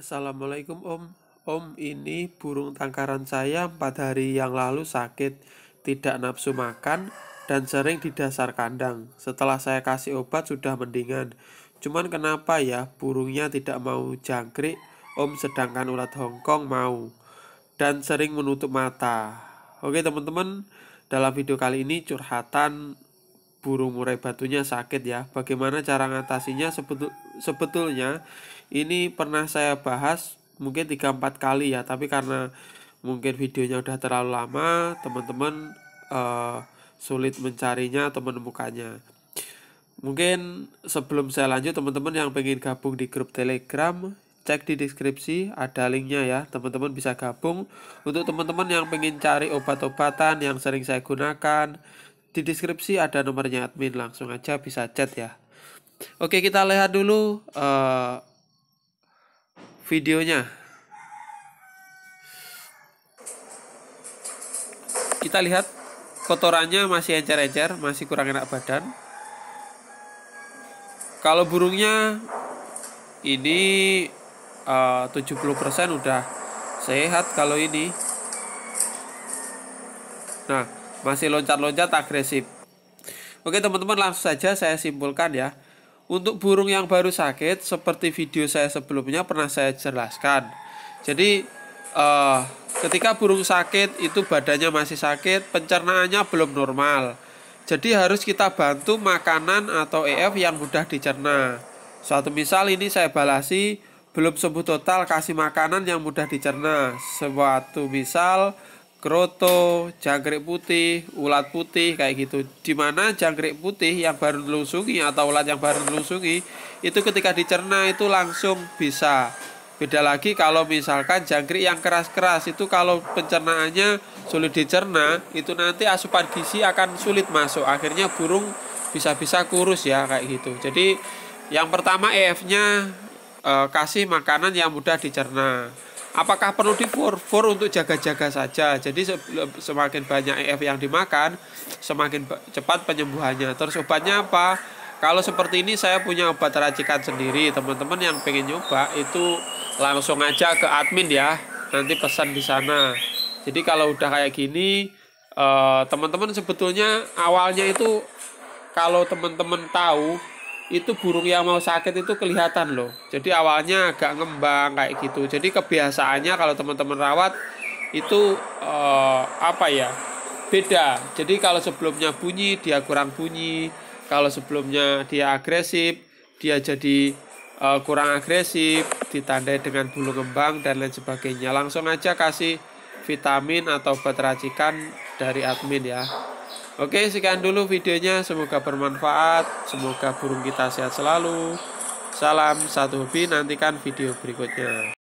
Assalamualaikum om. Om ini burung tangkaran saya empat hari yang lalu sakit, tidak nafsu makan, dan sering di dasar kandang. Setelah saya kasih obat sudah mendingan. Cuman kenapa ya burungnya tidak mau jangkrik, om sedangkan ulat Hongkong mau. Dan sering menutup mata. Oke teman-teman, dalam video kali ini curhatan burung murai batunya sakit ya. Bagaimana cara ngatasinya sebetul sebetulnya? ini pernah saya bahas mungkin 3 4 kali ya, tapi karena mungkin videonya udah terlalu lama, teman-teman uh, sulit mencarinya atau menemukannya. Mungkin sebelum saya lanjut teman-teman yang pengen gabung di grup Telegram cek di deskripsi ada linknya ya teman-teman bisa gabung untuk teman-teman yang pengen cari obat-obatan yang sering saya gunakan di deskripsi ada nomornya admin langsung aja bisa chat ya oke kita lihat dulu uh, videonya. Kita lihat kotorannya masih encer-encer, masih kurang enak badan. Kalau burungnya ini eh, uh, 70% udah sehat kalau ini. Nah, masih loncat-loncat agresif. Oke teman-teman langsung saja saya simpulkan ya. Untuk burung yang baru sakit, seperti video saya sebelumnya pernah saya jelaskan. Jadi, uh, ketika burung sakit itu badannya masih sakit, pencernaannya belum normal. Jadi harus kita bantu makanan atau EF yang mudah dicerna. Suatu misal ini saya balasi belum sembuh total kasih makanan yang mudah dicerna. Suatu misal kroto, jangkrik putih, ulat putih kayak gitu. Di mana jangkrik putih yang baru dilusungi atau ulat yang baru dilusungi itu ketika dicerna itu langsung bisa. Beda lagi kalau misalkan jangkrik yang keras-keras itu kalau pencernaannya sulit dicerna itu nanti asupan gizi akan sulit masuk. Akhirnya burung bisa-bisa kurus ya kayak gitu. Jadi yang pertama EF-nya eh, kasih makanan yang mudah dicerna apakah perlu di for untuk jaga-jaga saja jadi semakin banyak EF yang dimakan semakin cepat penyembuhannya terus obatnya apa kalau seperti ini saya punya obat racikan sendiri teman-teman yang pengen nyoba itu langsung aja ke admin ya nanti pesan di sana jadi kalau udah kayak gini eh, teman-teman sebetulnya awalnya itu kalau teman-teman tahu itu burung yang mau sakit itu kelihatan loh. Jadi awalnya agak ngembang kayak gitu. Jadi kebiasaannya kalau teman-teman rawat itu eh, apa ya? Beda. Jadi kalau sebelumnya bunyi dia kurang bunyi, kalau sebelumnya dia agresif, dia jadi eh, kurang agresif, ditandai dengan bulu ngembang dan lain sebagainya. Langsung aja kasih vitamin atau obat racikan dari admin ya. Oke, sekian dulu videonya. Semoga bermanfaat. Semoga burung kita sehat selalu. Salam satu hobi, nantikan video berikutnya.